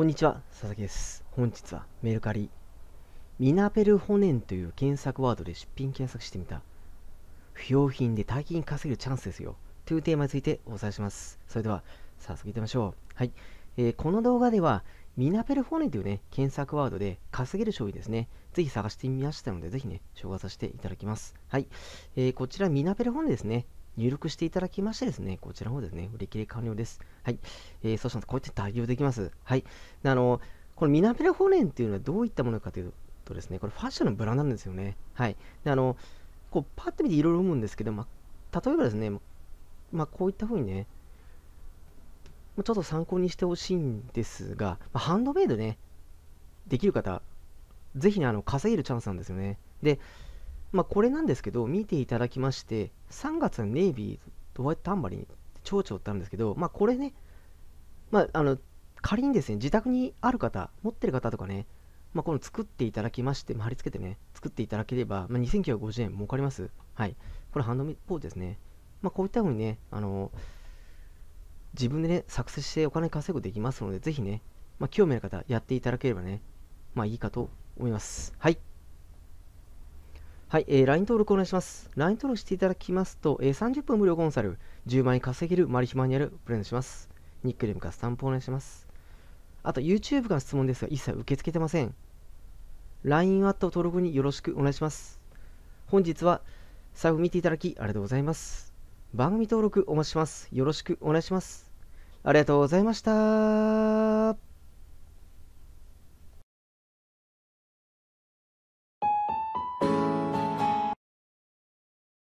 こんにちは、佐々木です。本日はメルカリ、ミナペルホネンという検索ワードで出品検索してみた、不要品で大金稼げるチャンスですよ、というテーマについてお伝えします。それでは、早速いってみましょう。はい。えー、この動画では、ミナペルホネンというね、検索ワードで稼げる商品ですね、ぜひ探してみましたので、ぜひね、紹介させていただきます。はい。えー、こちら、ミナペルホネンですね。入力していただきましてですね、こちらの方ですね、売り切れ完了です。はい。えー、そうします。こうやって対応できます。はい。であの、このミナペルホネンっていうのはどういったものかというとですね、これファッションのブランドなんですよね。はい。で、あの、こう、パッと見ていろいろ思うんですけど、まあ、例えばですね、まあ、こういった風にね、ちょっと参考にしてほしいんですが、まあ、ハンドメイドね、できる方、ぜひね、あの、稼げるチャンスなんですよね。で、まあ、これなんですけど、見ていただきまして、3月のネイビー、ドワイト・タンバリン、蝶々ってあるんですけど、まあ、これね、まあ、あの、仮にですね、自宅にある方、持ってる方とかね、まあ、この作っていただきまして、まあ、貼り付けてね、作っていただければ、まあ、2950円儲かります。はい。これハンドミッポーズですね。まあ、こういったふうにね、あの、自分でね、作成してお金稼ぐできますので、ぜひね、まあ、興味ある方、やっていただければね、まあいいかと思います。はい。はい、えー、LINE 登録お願いします。LINE 登録していただきますと、えー、30分無料コンサル、10万円稼げるマリヒマニュアルプレゼントします。ニックネームかスタンプお願いします。あと、YouTube から質問ですが、一切受け付けてません。LINE アット登録によろしくお願いします。本日は、最後見ていただきありがとうございます。番組登録お待ちします。よろしくお願いします。ありがとうございました。